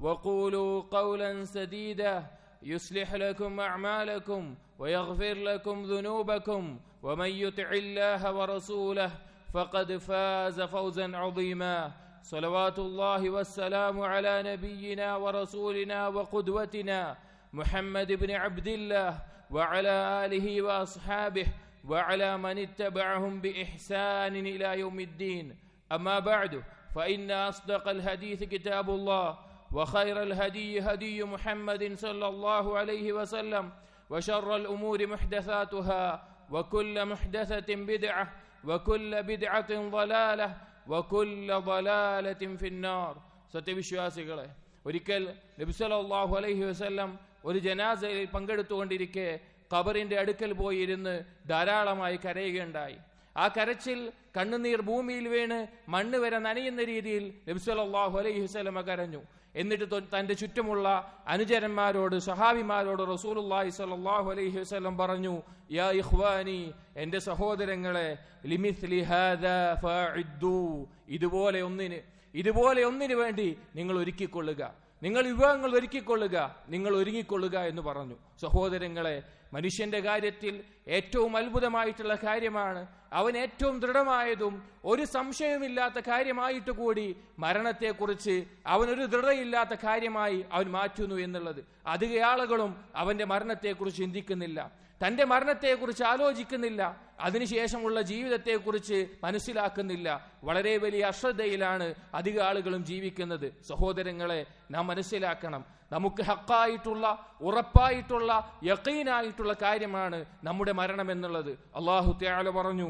وقولوا قولا سديدا يصلح لكم اعمالكم ويغفر لكم ذنوبكم ومن يطع الله ورسوله فقد فاز فوزا عظيما صلوات الله والسلام على نبينا ورسولنا وقدوتنا محمد بن عبد الله وعلى اله واصحابه وعلى من اتبعهم باحسان الى يوم الدين اما بعد فان اصدق الحديث كتاب الله وخير الهدي هدي محمد صلى الله عليه وسلم وشر الامور محدثاتها وكل محدثه بدعه وكل بدعه ضلاله وكل ضلاله في النار സത്യവിശ്വാസികളെ ഒരിക്കൽ നബിസലല്ലാഹു അലൈഹി വസല്ലം ഒരു ജനാസയിൽ പങ്കെടുത്തുകൊണ്ടിരിക്കെ ഖബറിന്റെ അടുക്കൽ പോയി ഇരുന്ന് ധാരാളമായി കരയുകയുണ്ടായി ആ കരച്ചിൽ കണ്ണുനീർ ഭൂമിയിൽ വീണ് മണ്ണ് വരെ നനയുന്ന രീതിയിൽ നബി സല്ലല്ലാഹു അലൈഹി വസല്ലം കരഞ്ഞു എന്നിട്ട് തന്റെ ചുറ്റുമുള്ള അനുചരന്മാരോട് സഹാബിമാരോട് റസൂലുല്ലാഹി സ്വല്ലല്ലാഹു അലൈഹി വസല്ലം പറഞ്ഞു യാ ഇഖ്വാനി എൻ്റെ സഹോദരങ്ങളെ ലിമിസ്ലി ഹാദാ ഫഅദ്ദു ഇതുപോലെ ഒന്നിന് ഇതുപോലെ ഒന്നിനു വേണ്ടി നിങ്ങൾ ഒരുക്കിക്കൊള്ളുക നിങ്ങൾ വിഭവങ്ങൾ ഒരുക്കിക്കൊള്ളുക നിങ്ങൾ ഒരുങ്ങിക്കൊള്ളുക എന്ന് പറഞ്ഞു സഹോദരങ്ങളെ മനുഷ്യന്റെ കാര്യത്തിൽ ഏറ്റവും അത്ഭുതമായിട്ടുള്ള കാര്യമാണ് അവൻ ഏറ്റവും ദൃഢമായതും ഒരു സംശയവുമില്ലാത്ത കാര്യമായിട്ട് കൂടി മരണത്തെക്കുറിച്ച് അവനൊരു ദൃഢയില്ലാത്ത കാര്യമായി അവൻ മാറ്റുന്നു എന്നുള്ളത് അധിക ആളുകളും അവന്റെ മരണത്തെക്കുറിച്ച് ചിന്തിക്കുന്നില്ല തന്റെ മരണത്തെക്കുറിച്ച് ആലോചിക്കുന്നില്ല അതിനുശേഷമുള്ള ജീവിതത്തെക്കുറിച്ച് മനസ്സിലാക്കുന്നില്ല വളരെ വലിയ അശ്രദ്ധയിലാണ് അധിക ആളുകളും ജീവിക്കുന്നത് സഹോദരങ്ങളെ നാം മനസ്സിലാക്കണം നമുക്ക് ഹക്കായിട്ടുള്ള ഉറപ്പായിട്ടുള്ള യക്കീനായിട്ടുള്ള കാര്യമാണ് നമ്മുടെ മരണം എന്നുള്ളത് അള്ളാഹു ത്യാല പറഞ്ഞു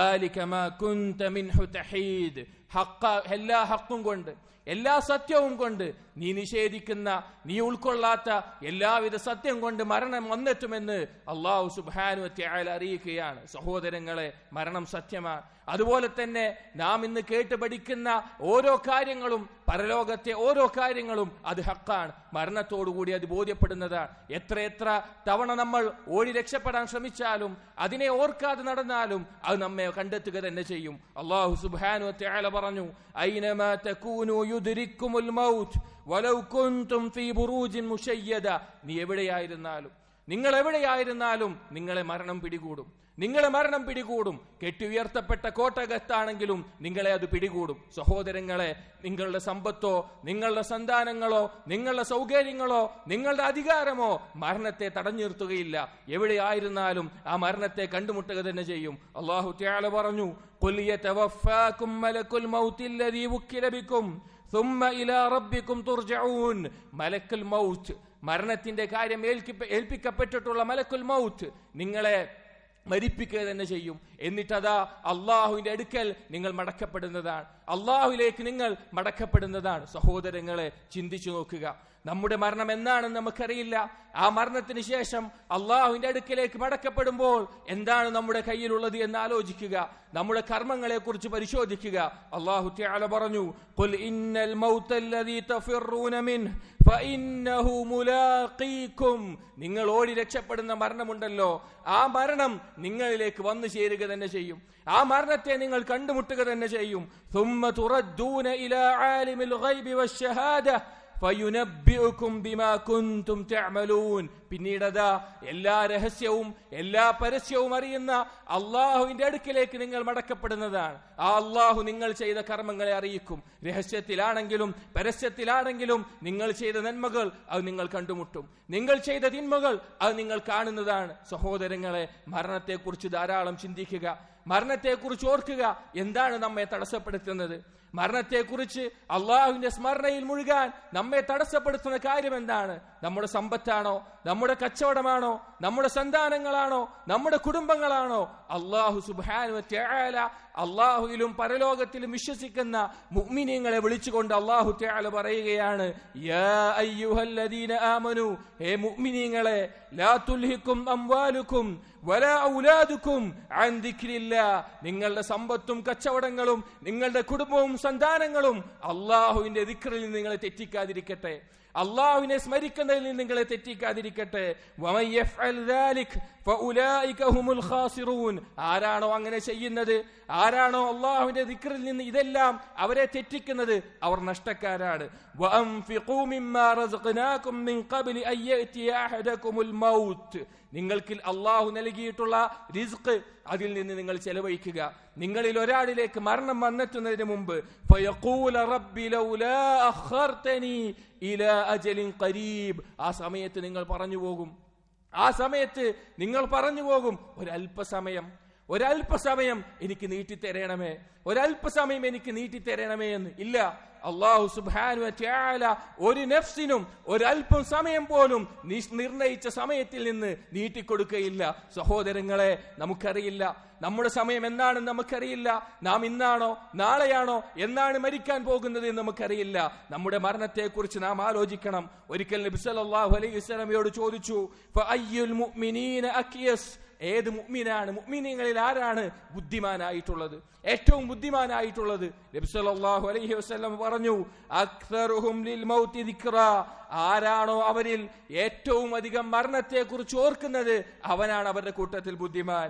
ذلك ما كنت منه تحيد ഹക്ക എല്ലാ ഹക്കും കൊണ്ട് എല്ലാ സത്യവും കൊണ്ട് നീ നിഷേധിക്കുന്ന നീ ഉൾക്കൊള്ളാത്ത എല്ലാവിധ സത്യം കൊണ്ട് മരണം വന്നെത്തുമെന്ന് അള്ളാഹു സുബാനു ത്യാൽ അറിയിക്കുകയാണ് സഹോദരങ്ങളെ മരണം സത്യമാണ് അതുപോലെ തന്നെ നാം ഇന്ന് കേട്ട് പഠിക്കുന്ന ഓരോ കാര്യങ്ങളും പരലോകത്തെ ഓരോ കാര്യങ്ങളും അത് ഹക്കാണ് മരണത്തോടുകൂടി അത് ബോധ്യപ്പെടുന്നതാണ് എത്ര എത്ര തവണ നമ്മൾ ഓടി രക്ഷപ്പെടാൻ ശ്രമിച്ചാലും അതിനെ ഓർക്കാതെ നടന്നാലും അത് നമ്മെ കണ്ടെത്തുക തന്നെ ചെയ്യും അള്ളാഹു സുബാനു ത്യാല പറഞ്ഞു اينما تكونوا യുദ്രിക്കുമുൽ الموت വലൗ كنتم في ബുറൂജിൻ مشيده നീ എവിടെയായിരുന്നാലും നിങ്ങൾ എവിടെയായിരുന്നാലും നിങ്ങളെ മരണം പിടികൂടും നിങ്ങളെ മരണം പിടികൂടും കെട്ടിയുയർത്തപ്പെട്ട കോട്ടകത്താണെങ്കിലും നിങ്ങളെ അത് പിടികൂടും സഹോദരങ്ങളെ നിങ്ങളുടെ സമ്പത്തോ നിങ്ങളുടെ സന്താനങ്ങളോ നിങ്ങളുടെ സൗകര്യങ്ങളോ നിങ്ങളുടെ അധികാരമോ മരണത്തെ തടഞ്ഞു നിർത്തുകയില്ല എവിടെയായിരുന്നാലും ആ മരണത്തെ കണ്ടുമുട്ടുക തന്നെ ചെയ്യും അള്ളാഹു ത്യാള പറഞ്ഞു മലക്കുൽ മൗത്ത് മരണത്തിന്റെ കാര്യം ഏൽപ്പിക്കപ്പെട്ടിട്ടുള്ള മലക്കുൽ മൗത്ത് നിങ്ങളെ മരിപ്പിക്കുക തന്നെ ചെയ്യും എന്നിട്ടതാ അള്ളാഹുവിന്റെ അടുക്കൽ നിങ്ങൾ മടക്കപ്പെടുന്നതാണ് അള്ളാഹുലേക്ക് നിങ്ങൾ മടക്കപ്പെടുന്നതാണ് സഹോദരങ്ങളെ ചിന്തിച്ചു നോക്കുക നമ്മുടെ മരണം എന്താണെന്ന് നമുക്കറിയില്ല ആ മരണത്തിന് ശേഷം അള്ളാഹുവിന്റെ അടുക്കലേക്ക് മടക്കപ്പെടുമ്പോൾ എന്താണ് നമ്മുടെ കയ്യിലുള്ളത് എന്ന് ആലോചിക്കുക നമ്മുടെ കർമ്മങ്ങളെ കുറിച്ച് പരിശോധിക്കുക അള്ളാഹു ത്യാല പറഞ്ഞു നിങ്ങൾ ഓടി രക്ഷപ്പെടുന്ന മരണമുണ്ടല്ലോ ആ മരണം നിങ്ങളിലേക്ക് വന്നു ചേരുക തന്നെ ചെയ്യും ആ മരണത്തെ നിങ്ങൾ കണ്ടുമുട്ടുക തന്നെ ചെയ്യും فينبئكم بما كنتم تعملون പിന്നീടതാ എല്ലാ രഹസ്യവും എല്ലാ പരസ്യവും അറിയുന്ന അള്ളാഹുവിന്റെ അടുക്കിലേക്ക് നിങ്ങൾ മടക്കപ്പെടുന്നതാണ് ആ അള്ളാഹു നിങ്ങൾ ചെയ്ത കർമ്മങ്ങളെ അറിയിക്കും രഹസ്യത്തിലാണെങ്കിലും പരസ്യത്തിലാണെങ്കിലും നിങ്ങൾ ചെയ്ത നന്മകൾ അത് നിങ്ങൾ കണ്ടുമുട്ടും നിങ്ങൾ ചെയ്ത തിന്മകൾ അത് നിങ്ങൾ കാണുന്നതാണ് സഹോദരങ്ങളെ മരണത്തെക്കുറിച്ച് ധാരാളം ചിന്തിക്കുക മരണത്തെക്കുറിച്ച് ഓർക്കുക എന്താണ് നമ്മെ തടസ്സപ്പെടുത്തുന്നത് മരണത്തെക്കുറിച്ച് അള്ളാഹുവിന്റെ സ്മരണയിൽ മുഴുകാൻ നമ്മെ തടസ്സപ്പെടുത്തുന്ന കാര്യം എന്താണ് നമ്മുടെ സമ്പത്താണോ നമ്മുടെ കച്ചവടമാണോ നമ്മുടെ സന്താനങ്ങളാണോ നമ്മുടെ കുടുംബങ്ങളാണോ അള്ളാഹു സുബാനുവല അള്ളാഹുയിലും പരലോകത്തിലും വിശ്വസിക്കുന്ന മുഗ്മിനിയങ്ങളെ വിളിച്ചുകൊണ്ട് അള്ളാഹു ത്യാല പറയുകയാണ് ലാ തുൽഹിക്കും അംവാലുക്കും ഔലാദുക്കും നിങ്ങളുടെ സമ്പത്തും കച്ചവടങ്ങളും നിങ്ങളുടെ കുടുംബവും സന്താനങ്ങളും അള്ളാഹുവിന്റെ ദിക്റിൽ നിങ്ങളെ തെറ്റിക്കാതിരിക്കട്ടെ അള്ളാഹുവിനെ സ്മരിക്കുന്നതിൽ നിന്ന് നിങ്ങളെ തെറ്റിക്കാതിരിക്കട്ടെ ആരാണോ അങ്ങനെ ചെയ്യുന്നത് ആരാണോ അള്ളാഹുവിന്റെ ദിക്റിൽ നിന്ന് ഇതെല്ലാം അവരെ തെറ്റിക്കുന്നത് അവർ നഷ്ടക്കാരാണ് നിങ്ങൾക്കിൽ അള്ളാഹു നൽകിയിട്ടുള്ള റിസ്ക് അതിൽ നിന്ന് നിങ്ങൾ ചെലവഴിക്കുക നിങ്ങളിൽ ഒരാളിലേക്ക് മരണം വന്നെത്തുന്നതിന് മുമ്പ് ആ സമയത്ത് നിങ്ങൾ പറഞ്ഞു പോകും ആ സമയത്ത് നിങ്ങൾ പറഞ്ഞു പോകും ഒരല്പസമയം ഒരല്പസമയം എനിക്ക് നീട്ടിത്തരണമേ ഒരല്പസമയം എനിക്ക് നീട്ടിത്തരണമേ എന്ന് ഇല്ല അള്ളാഹു സുബാനു ഒരു നെഫ്സിനും ഒരല്പം സമയം പോലും നിർണയിച്ച സമയത്തിൽ നിന്ന് നീട്ടിക്കൊടുക്കുകയില്ല സഹോദരങ്ങളെ നമുക്കറിയില്ല നമ്മുടെ സമയം എന്താണെന്ന് നമുക്കറിയില്ല നാം ഇന്നാണോ നാളെയാണോ എന്നാണ് മരിക്കാൻ പോകുന്നത് എന്ന് നമുക്കറിയില്ല നമ്മുടെ മരണത്തെക്കുറിച്ച് നാം ആലോചിക്കണം ഒരിക്കൽ നബി സല്ലല്ലാഹു അലൈഹി വസല്ലമയോട് ചോദിച്ചു ഏത് മുഗ്മിനാണ് മുഗ്മിനീങ്ങളിൽ ആരാണ് ബുദ്ധിമാനായിട്ടുള്ളത് ഏറ്റവും ബുദ്ധിമാനായിട്ടുള്ളത് നബ്സല്ലാഹു അലൈഹി വസ്ലം പറഞ്ഞു ആരാണോ അവരിൽ ഏറ്റവും അധികം മരണത്തെ കുറിച്ച് ഓർക്കുന്നത് അവനാണ് അവരുടെ കൂട്ടത്തിൽ ബുദ്ധിമാൻ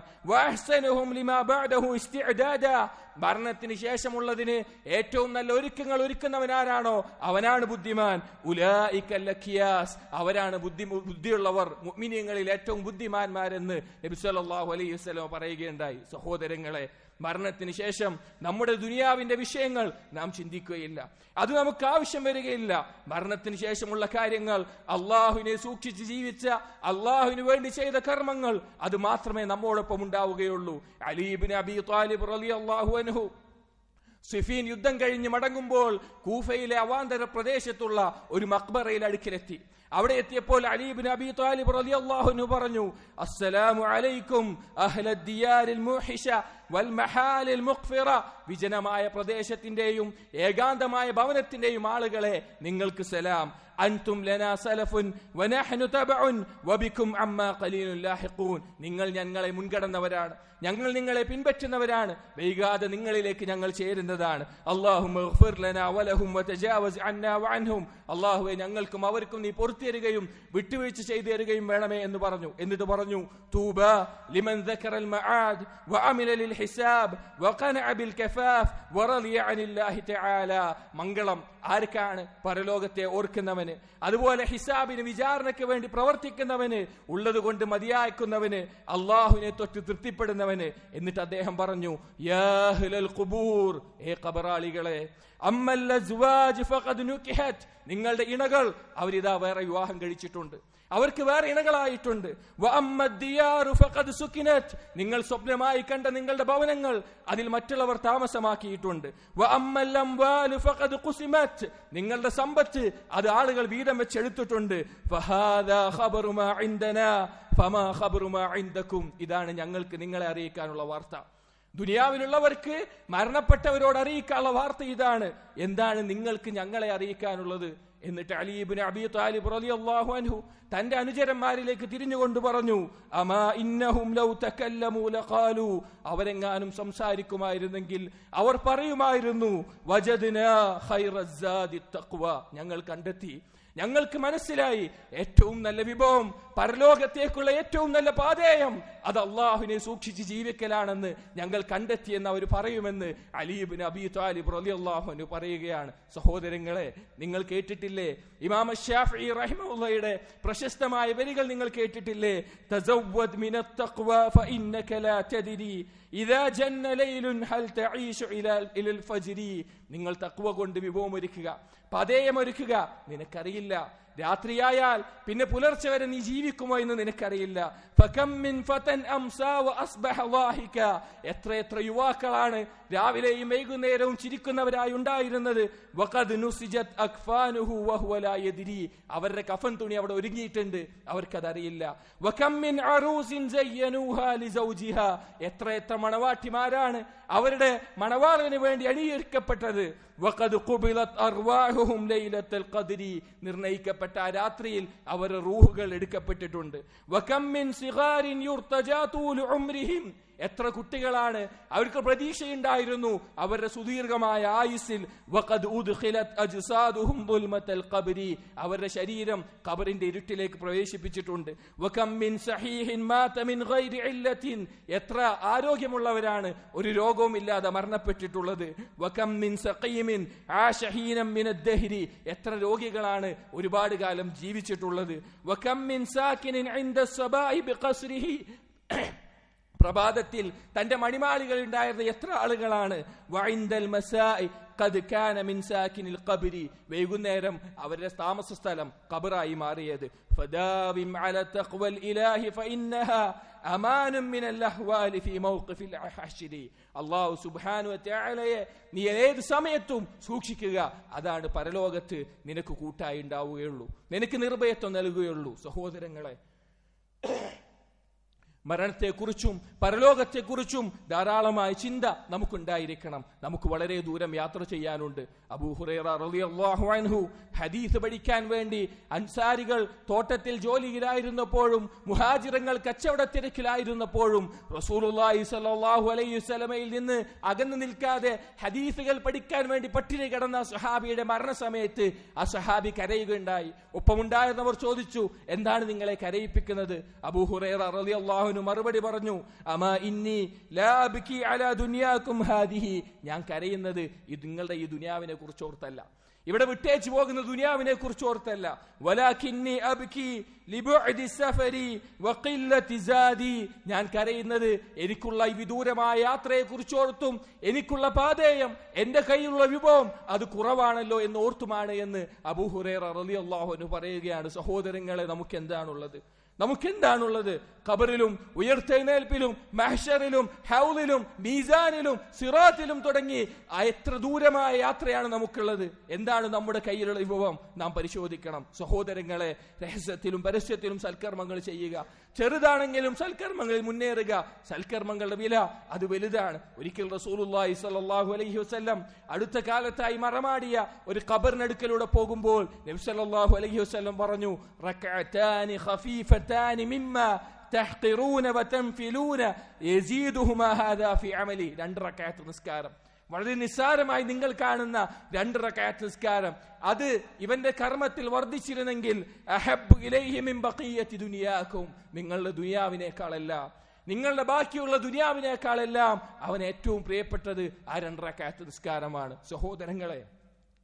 മരണത്തിന് ശേഷമുള്ളതിന് ഏറ്റവും നല്ല ഒരുക്കങ്ങൾ ഒരുക്കുന്നവൻ ആരാണോ അവനാണ് ബുദ്ധിമാൻ ഉലായിക്കല്ലഖിയാസ് അവരാണ് ബുദ്ധി ബുദ്ധിയുള്ളവർ മുഗ്മിനിയങ്ങളിൽ ഏറ്റവും ബുദ്ധിമാന്മാരെന്ന് നബിസ്വല്ലാഹു അലൈഹി വസ്ലോ പറയുകയുണ്ടായി സഹോദരങ്ങളെ മരണത്തിന് ശേഷം നമ്മുടെ ദുനിയാവിന്റെ വിഷയങ്ങൾ നാം ചിന്തിക്കുകയില്ല അത് നമുക്ക് ആവശ്യം വരികയില്ല മരണത്തിന് ശേഷമുള്ള കാര്യങ്ങൾ അള്ളാഹുവിനെ സൂക്ഷിച്ച് ജീവിച്ച അള്ളാഹുവിന് വേണ്ടി ചെയ്ത കർമ്മങ്ങൾ അത് മാത്രമേ നമ്മോടൊപ്പം ഉണ്ടാവുകയുള്ളൂ അലീബിന് അബി താലിബ് അലി അള്ളാഹു അനുഹു സിഫീൻ യുദ്ധം കഴിഞ്ഞ് മടങ്ങുമ്പോൾ കൂഫയിലെ അവാന്തര പ്രദേശത്തുള്ള ഒരു മക്ബറയിൽ അടുക്കിലെത്തി അവിടെ എത്തിയപ്പോൾ അലീബ് നബി താലിബ് അള്ളാഹുനു പറഞ്ഞു അസ്സലാമു അലൈക്കും അഹ്ലദ്ദിയാരിൽ മുഹിഷ വൽ മഹാലിൽ മുഖ്ഫിറ വിജനമായ പ്രദേശത്തിന്റെയും ഏകാന്തമായ ഭവനത്തിന്റെയും ആളുകളെ നിങ്ങൾക്ക് സലാം അൻതും ലനാ സലഫുൻ വനഹ്നു തബഉൻ വബിക്കും അമ്മാ ഖലീലുൽ ലാഹിഖൂൻ നിങ്ങൾ ഞങ്ങളെ മുൻകടന്നവരാണ് ഞങ്ങൾ നിങ്ങളെ പിൻപറ്റുന്നവരാണ് വൈകാതെ നിങ്ങളിലേക്ക് ഞങ്ങൾ ചേരുന്നതാണ് അല്ലാഹുമ്മഗ്ഫിർ ലനാ വലഹും വതജാവസ് അന്നാ വഅൻഹും അല്ലാഹുവേ ഞങ്ങൾക്കും അവർക്കും നീ പൊറുത്തു കൊടുത്തു തരികയും വിട്ടുവീഴ്ച ചെയ്തു തരികയും വേണമേ എന്ന് പറഞ്ഞു എന്നിട്ട് പറഞ്ഞു തൂബ ലിമൻ മആദ് വഅമില ലിൽ ഹിസാബ് വഖനഅ ബിൽ കഫാഫ് തആല മംഗളം ആർക്കാണ് പരലോകത്തെ ഓർക്കുന്നവന് അതുപോലെ ഹിസാബിന് വിചാരണയ്ക്ക് വേണ്ടി പ്രവർത്തിക്കുന്നവന് ഉള്ളതുകൊണ്ട് മതിയാക്കുന്നവന് അള്ളാഹുവിനെ തൊട്ട് തൃപ്തിപ്പെടുന്നവന് എന്നിട്ട് അദ്ദേഹം പറഞ്ഞു യാഹ്ലൽ ഫഖദ് നിങ്ങളുടെ ഇണകൾ അവരിതാ വേറെ വിവാഹം കഴിച്ചിട്ടുണ്ട് അവർക്ക് വേറെ ഇണകളായിട്ടുണ്ട് നിങ്ങൾ സ്വപ്നമായി കണ്ട നിങ്ങളുടെ ഭവനങ്ങൾ അതിൽ മറ്റുള്ളവർ താമസമാക്കിയിട്ടുണ്ട് നിങ്ങളുടെ സമ്പത്ത് അത് ആളുകൾ വീതം വെച്ച് എടുത്തിട്ടുണ്ട് ഇതാണ് ഞങ്ങൾക്ക് നിങ്ങളെ അറിയിക്കാനുള്ള വാർത്ത ദുനിയാവിലുള്ളവർക്ക് മരണപ്പെട്ടവരോട് അറിയിക്കാനുള്ള വാർത്ത ഇതാണ് എന്താണ് നിങ്ങൾക്ക് ഞങ്ങളെ അറിയിക്കാനുള്ളത് എന്നിട്ട് അലീബിന് അബി താലിബ് റലി അള്ളാഹു അൻഹു തന്റെ അനുചരന്മാരിലേക്ക് തിരിഞ്ഞുകൊണ്ട് പറഞ്ഞു അമാ ഇന്നഹും ലൗ തക്കല്ലമൂ ലഖാലു അവരെങ്ങാനും സംസാരിക്കുമായിരുന്നെങ്കിൽ അവർ പറയുമായിരുന്നു വജദിന ഖൈറ തഖ്വ ഞങ്ങൾ കണ്ടെത്തി ഞങ്ങൾക്ക് മനസ്സിലായി ഏറ്റവും നല്ല വിഭവം പരലോകത്തേക്കുള്ള ഏറ്റവും നല്ല പാതേയം അത് അള്ളാഹുവിനെ സൂക്ഷിച്ച് ജീവിക്കലാണെന്ന് ഞങ്ങൾ കണ്ടെത്തിയെന്ന് അവർ പറയുമെന്ന് അലീബിന് അബി താലിബ് റലി അള്ളാഹുന് പറയുകയാണ് സഹോദരങ്ങളെ നിങ്ങൾ കേട്ടിട്ടില്ലേ ഇമാം ഷാഫി റഹിമുള്ളയുടെ പ്രശസ്തമായ വരികൾ നിങ്ങൾ കേട്ടിട്ടില്ലേ ഫഇന്നക ലാ നിങ്ങൾ തക്കുവ കൊണ്ട് വിഭവമൊരുക്കുക പതേയമൊരുക്കുക നിനക്കറിയില്ല രാത്രിയായാൽ പിന്നെ പുലർച്ചെ വരെ നീ ജീവിക്കുമോ എന്ന് നിനക്കറിയില്ല എത്ര എത്ര യുവാക്കളാണ് രാവിലെയും വൈകുന്നേരവും ചിരിക്കുന്നവരായി ഉണ്ടായിരുന്നത് അവരുടെ കഫൻ തുണി അവിടെ ഒരുങ്ങിയിട്ടുണ്ട് അവർക്കതറിയില്ല എത്ര എത്ര മണവാട്ടിമാരാണ് അവരുടെ മണവാളവിന് വേണ്ടി അണിയിക്കപ്പെട്ടത് നിർണയിക്കപ്പെട്ട ആ രാത്രിയിൽ അവരുടെ റൂഹുകൾ എടുക്കപ്പെട്ടിട്ടുണ്ട് എത്ര കുട്ടികളാണ് അവർക്ക് പ്രതീക്ഷയുണ്ടായിരുന്നു അവരുടെ സുദീർഘമായ ആയുസ്സിൽ അവരുടെ ശരീരം കബറിന്റെ ഇരുട്ടിലേക്ക് പ്രവേശിപ്പിച്ചിട്ടുണ്ട് എത്ര ആരോഗ്യമുള്ളവരാണ് ഒരു രോഗവും ഇല്ലാതെ മരണപ്പെട്ടിട്ടുള്ളത് എത്ര രോഗികളാണ് ഒരുപാട് കാലം ജീവിച്ചിട്ടുള്ളത് പ്രഭാതത്തിൽ തന്റെ മണിമാളികൾ ഉണ്ടായിരുന്ന എത്ര ആളുകളാണ് വൈന്ദൽ മസായി കദ്ഖാന മിൻസാക്കിനിൽ കബരി വൈകുന്നേരം അവരുടെ താമസ സ്ഥലം കബറായി മാറിയത് ഫദാവിം അല ഇലാഹി ഫീ മൗഖിഫിൽ അല്ലാഹു വ തആലയെ നീ ഏത് സമയത്തും സൂക്ഷിക്കുക അതാണ് പരലോകത്ത് നിനക്ക് കൂട്ടായി ഉണ്ടാവുകയുള്ളൂ നിനക്ക് നിർഭയത്വം നൽകുകയുള്ളൂ സഹോദരങ്ങളെ മരണത്തെക്കുറിച്ചും പരലോകത്തെക്കുറിച്ചും ധാരാളമായ ചിന്ത നമുക്കുണ്ടായിരിക്കണം നമുക്ക് വളരെ ദൂരം യാത്ര ചെയ്യാനുണ്ട് അബൂഹുറു ഹദീസ് പഠിക്കാൻ വേണ്ടി അൻസാരികൾ തോട്ടത്തിൽ ജോലിയിലായിരുന്നപ്പോഴും മുഹാജിറങ്ങൾ കച്ചവട തിരക്കിലായിരുന്നപ്പോഴും റസൂലുല്ലാഹി സലാഹു അലൈഹി സ്വലമയിൽ നിന്ന് അകന്നു നിൽക്കാതെ ഹദീസുകൾ പഠിക്കാൻ വേണ്ടി പട്ടിണി കിടന്ന സഹാബിയുടെ മരണസമയത്ത് ആ സഹാബി കരയുകയുണ്ടായി ഒപ്പമുണ്ടായിരുന്നവർ ചോദിച്ചു എന്താണ് നിങ്ങളെ കരയിപ്പിക്കുന്നത് അബൂഹുറേറ റളിയല്ലാഹു അവന് മറുപടി പറഞ്ഞു അമാ ഇന്നി ലാബിക്കി അല ദുനിയാക്കും ഹാദിഹി ഞാൻ കരയുന്നത് ഈ നിങ്ങളുടെ ഈ ദുനിയാവിനെ കുറിച്ച് ഓർത്തല്ല ഇവിടെ വിട്ടേച്ചു പോകുന്ന ദുനിയാവിനെ കുറിച്ച് ഓർത്തല്ല വലാഖിന്നി അബ്കി ലിബുഅദി സഫരി വഖില്ലതി സാദി ഞാൻ കരയുന്നത് എനിക്കുള്ള വിദൂരമായ യാത്രയെ കുറിച്ച് ഓർത്തും എനിക്കുള്ള പാതേയം എൻ്റെ കയ്യിലുള്ള വിഭവം അത് കുറവാണല്ലോ എന്ന് ഓർത്തുമാണ് എന്ന് അബൂഹുറേറ റളിയല്ലാഹു അൻഹു പറയുകയാണ് സഹോദരങ്ങളെ നമുക്ക് എന്താണുള്ളത് നമുക്കെന്താണുള്ളത് ഖബറിലും ഉയർത്തെഴുന്നേൽപ്പിലും മഹ്ഷറിലും ഹൗലിലും മീസാനിലും സിറാത്തിലും തുടങ്ങി എത്ര ദൂരമായ യാത്രയാണ് നമുക്കുള്ളത് എന്താണ് നമ്മുടെ കയ്യിലുള്ള വിഭവം നാം പരിശോധിക്കണം സഹോദരങ്ങളെ രഹസ്യത്തിലും പരസ്യത്തിലും സൽക്കർമ്മങ്ങൾ ചെയ്യുക ചെറുതാണെങ്കിലും സൽക്കർമ്മങ്ങളിൽ മുന്നേറുക സൽക്കർമ്മങ്ങളുടെ വില അത് വലുതാണ് ഒരിക്കൽ റസൂലുല്ലാഹി സ്വല്ലല്ലാഹു അലൈഹി വസല്ലം അടുത്ത കാലത്തായി മറമാടിയ ഒരു ഖബറിനടുക്കലൂടെ പോകുമ്പോൾ നബ്സല്ലാഹു അലൈഹി വസല്ലം പറഞ്ഞു രണ്ട് റകഅത്ത് നിസ്കാരം വളരെ നിസ്സാരമായി നിങ്ങൾ കാണുന്ന രണ്ടര കാറ്റസ്കാരം അത് ഇവന്റെ കർമ്മത്തിൽ വർദ്ധിച്ചിരുന്നെങ്കിൽ ദുനിയാക്കും നിങ്ങളുടെ ദുനിയാവിനേക്കാളല്ല നിങ്ങളുടെ ബാക്കിയുള്ള ദുനിയാവിനേക്കാളെല്ലാം അവൻ ഏറ്റവും പ്രിയപ്പെട്ടത് ആ രണ്ടര കാറ്റ നിസ്കാരമാണ് സഹോദരങ്ങളെ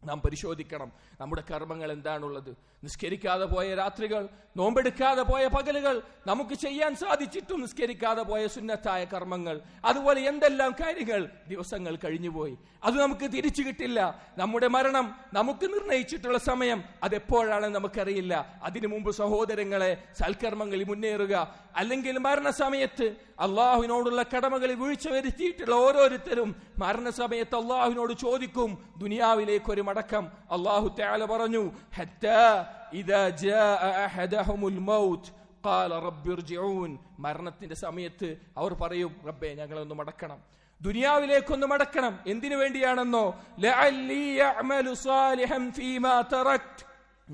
നാം പരിശോധിക്കണം നമ്മുടെ കർമ്മങ്ങൾ എന്താണുള്ളത് നിസ്കരിക്കാതെ പോയ രാത്രികൾ നോമ്പെടുക്കാതെ പോയ പകലുകൾ നമുക്ക് ചെയ്യാൻ സാധിച്ചിട്ടും നിസ്കരിക്കാതെ പോയ സുന്നത്തായ കർമ്മങ്ങൾ അതുപോലെ എന്തെല്ലാം കാര്യങ്ങൾ ദിവസങ്ങൾ കഴിഞ്ഞുപോയി അത് നമുക്ക് തിരിച്ചു കിട്ടില്ല നമ്മുടെ മരണം നമുക്ക് നിർണയിച്ചിട്ടുള്ള സമയം അതെപ്പോഴാണെന്ന് നമുക്കറിയില്ല അതിനു മുമ്പ് സഹോദരങ്ങളെ സൽക്കർമ്മങ്ങളിൽ മുന്നേറുക അല്ലെങ്കിൽ മരണസമയത്ത് അള്ളാഹുവിനോടുള്ള കടമകളിൽ വീഴ്ച വരുത്തിയിട്ടുള്ള ഓരോരുത്തരും മരണസമയത്ത് അള്ളാഹുവിനോട് ചോദിക്കും ദുനിയാവിലേക്ക് ഒരു അടക്കം അള്ളാഹു തയാല പറഞ്ഞു മരണത്തിന്റെ സമയത്ത് അവർ പറയും റബ്ബെ ഒന്ന് മടക്കണം ദുനിയാവിലേക്കൊന്ന് മടക്കണം എന്തിനു വേണ്ടിയാണെന്നോ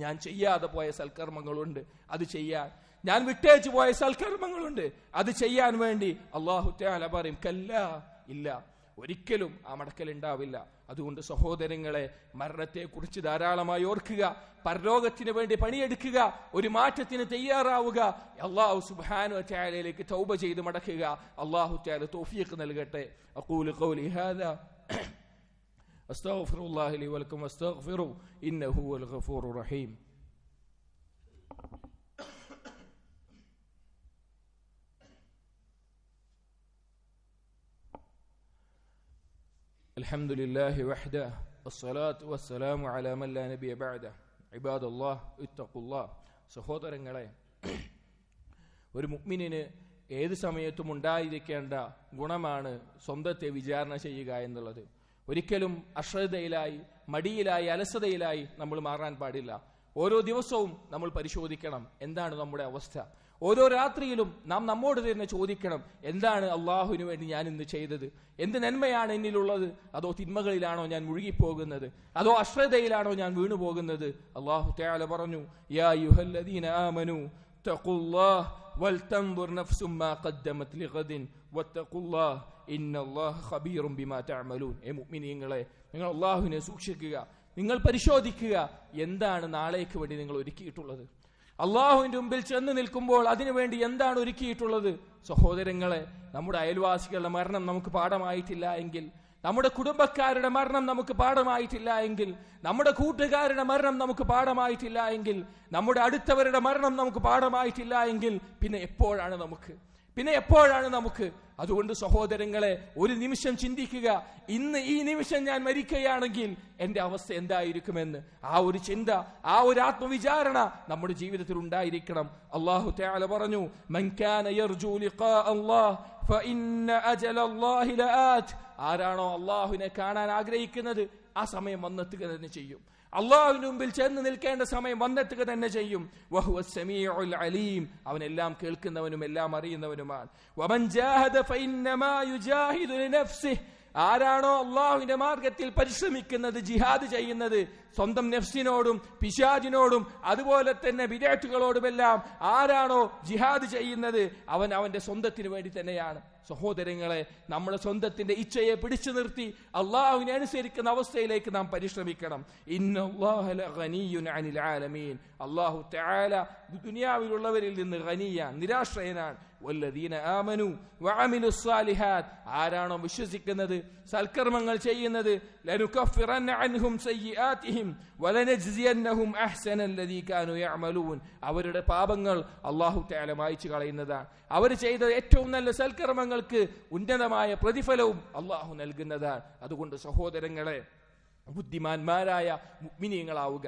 ഞാൻ ചെയ്യാതെ പോയ സൽക്കർമ്മങ്ങളുണ്ട് അത് ചെയ്യാൻ ഞാൻ വിട്ടേച്ചു പോയ സൽക്കർമ്മങ്ങളുണ്ട് അത് ചെയ്യാൻ വേണ്ടി അള്ളാഹു തയാല പറയും കല്ല ഇല്ല ഒരിക്കലും ആ മടക്കൽ ഉണ്ടാവില്ല അതുകൊണ്ട് സഹോദരങ്ങളെ മരണത്തെക്കുറിച്ച് ധാരാളമായി ഓർക്കുക പരലോകത്തിന് വേണ്ടി പണിയെടുക്കുക ഒരു മാറ്റത്തിന് തയ്യാറാവുക അള്ളാഹു സുബാനു അച്ചാലയിലേക്ക് തൗബ ചെയ്ത് മടക്കുക അള്ളാഹു ചാല തോഫിയക്ക് നൽകട്ടെ അക്കൂലു കൗലി ഹാദ ഇന്നഹു അൽ لي ولكم الحمد لله وحده والصلاة والسلام على من لا نبي بعده عباد الله اتقوا الله സഹോദരങ്ങളെ ഒരു മുക്മിനിന് ഏത് സമയത്തും ഉണ്ടായിരിക്കേണ്ട ഗുണമാണ് സ്വന്തത്തെ വിചാരണ ചെയ്യുക എന്നുള്ളത് ഒരിക്കലും അശ്രദ്ധയിലായി മടിയിലായി അലസതയിലായി നമ്മൾ മാറാൻ പാടില്ല ഓരോ ദിവസവും നമ്മൾ പരിശോധിക്കണം എന്താണ് നമ്മുടെ അവസ്ഥ ഓരോ രാത്രിയിലും നാം നമ്മോട് തന്നെ ചോദിക്കണം എന്താണ് അള്ളാഹുവിന് വേണ്ടി ഞാൻ ഇന്ന് ചെയ്തത് എന്ത് നന്മയാണ് എന്നിലുള്ളത് അതോ തിന്മകളിലാണോ ഞാൻ മുഴുകിപ്പോകുന്നത് അതോ അശ്രദ്ധയിലാണോ ഞാൻ വീണു പോകുന്നത് അള്ളാഹു തയാല പറഞ്ഞു യാ യുഹല്ലദീന മാ ഖദ്ദമത് ബിമാ തഅമലൂൻ എ മുഅ്മിനീങ്ങളെ നിങ്ങൾ അള്ളാഹുവിനെ സൂക്ഷിക്കുക നിങ്ങൾ പരിശോധിക്കുക എന്താണ് നാളേക്ക് വേണ്ടി നിങ്ങൾ ഒരുക്കിയിട്ടുള്ളത് അള്ളാഹുവിന്റെ മുമ്പിൽ ചെന്ന് നിൽക്കുമ്പോൾ അതിനുവേണ്ടി എന്താണ് ഒരുക്കിയിട്ടുള്ളത് സഹോദരങ്ങളെ നമ്മുടെ അയൽവാസികളുടെ മരണം നമുക്ക് പാഠമായിട്ടില്ല എങ്കിൽ നമ്മുടെ കുടുംബക്കാരുടെ മരണം നമുക്ക് പാഠമായിട്ടില്ല എങ്കിൽ നമ്മുടെ കൂട്ടുകാരുടെ മരണം നമുക്ക് പാഠമായിട്ടില്ല എങ്കിൽ നമ്മുടെ അടുത്തവരുടെ മരണം നമുക്ക് പാഠമായിട്ടില്ല എങ്കിൽ പിന്നെ എപ്പോഴാണ് നമുക്ക് പിന്നെ എപ്പോഴാണ് നമുക്ക് അതുകൊണ്ട് സഹോദരങ്ങളെ ഒരു നിമിഷം ചിന്തിക്കുക ഇന്ന് ഈ നിമിഷം ഞാൻ മരിക്കുകയാണെങ്കിൽ എൻ്റെ അവസ്ഥ എന്തായിരിക്കുമെന്ന് ആ ഒരു ചിന്ത ആ ഒരു ആത്മവിചാരണ നമ്മുടെ ജീവിതത്തിൽ ഉണ്ടായിരിക്കണം അള്ളാഹു തയാല പറഞ്ഞു ആരാണോ അള്ളാഹുവിനെ കാണാൻ ആഗ്രഹിക്കുന്നത് ആ സമയം വന്നെത്തുക തന്നെ ചെയ്യും അള്ളാഹുവിന് മുമ്പിൽ ചെന്ന് നിൽക്കേണ്ട സമയം വന്നെത്തുക തന്നെ ചെയ്യും അലീം അവൻ എല്ലാം കേൾക്കുന്നവനും എല്ലാം അറിയുന്നവനുമാണ് വമൻ ജാഹദ യുജാഹിദു ആരാണോ അള്ളാഹുവിന്റെ മാർഗത്തിൽ പരിശ്രമിക്കുന്നത് ജിഹാദ് ചെയ്യുന്നത് സ്വന്തം നെഫ്സിനോടും പിശാജിനോടും അതുപോലെ തന്നെ വിദേശികളോടുമെല്ലാം ആരാണോ ജിഹാദ് ചെയ്യുന്നത് അവൻ അവന്റെ സ്വന്തത്തിന് വേണ്ടി തന്നെയാണ് സഹോദരങ്ങളെ നമ്മുടെ സ്വന്തത്തിന്റെ ഇച്ഛയെ പിടിച്ചു നിർത്തി അള്ളാഹുവിനെ അനുസരിക്കുന്ന അവസ്ഥയിലേക്ക് നാം പരിശ്രമിക്കണം ഇന്നീൻ അള്ളാഹു ദുനിയാവിലുള്ളവരിൽ നിന്ന് ഖനിയാ നിരാശ്രയനാണ് വല്ലദീന ആമനു ആരാണോ വിശ്വസിക്കുന്നത് സൽക്കർമ്മങ്ങൾ ചെയ്യുന്നത് ലനുക്കഫിറന്ന അൻഹും സയ്യാത്തിഹിം വലനജിയന്നഹും അഹ്സൻ അല്ലതീ കാനു യഅമലൂൻ അവരുടെ പാപങ്ങൾ അല്ലാഹു തആല മായ്ച്ചു കളയുന്നതാണ് അവർ ചെയ്ത ഏറ്റവും നല്ല സൽക്കർമ്മങ്ങൾക്ക് ഉന്നതമായ പ്രതിഫലവും അല്ലാഹു നൽകുന്നതാണ് അതുകൊണ്ട് സഹോദരങ്ങളെ ബുദ്ധിമാന്മാരായ മുഗ്മിനീയങ്ങളാവുക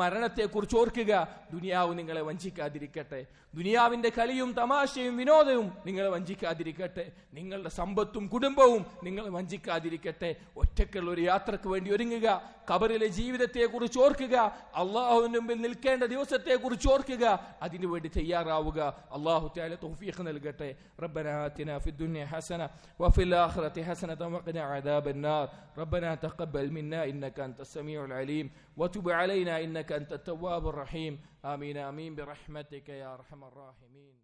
മരണത്തെക്കുറിച്ച് ഓർക്കുക ദുനിയാവ് നിങ്ങളെ വഞ്ചിക്കാതിരിക്കട്ടെ ദുനിയാവിന്റെ കലിയും തമാശയും വിനോദവും നിങ്ങളെ വഞ്ചിക്കാതിരിക്കട്ടെ നിങ്ങളുടെ സമ്പത്തും കുടുംബവും നിങ്ങളെ വഞ്ചിക്കാതിരിക്കട്ടെ ഒറ്റക്കുള്ള ഒരു യാത്രക്ക് വേണ്ടി ഒരുങ്ങുക കബറിലെ ജീവിതത്തെക്കുറിച്ച് ഓർക്കുക അള്ളാഹുവിന് മുമ്പിൽ നിൽക്കേണ്ട ദിവസത്തെക്കുറിച്ച് ഓർക്കുക അതിനുവേണ്ടി തയ്യാറാവുക അള്ളാഹു താല തൗഫീഖ് നൽകട്ടെ ربنا آتنا في الدنيا حسنة وفي الآخرة حسنة وقنا عذاب النار إنك أنت التواب الرحيم آمين آمين برحمتك يا أرحم الراحمين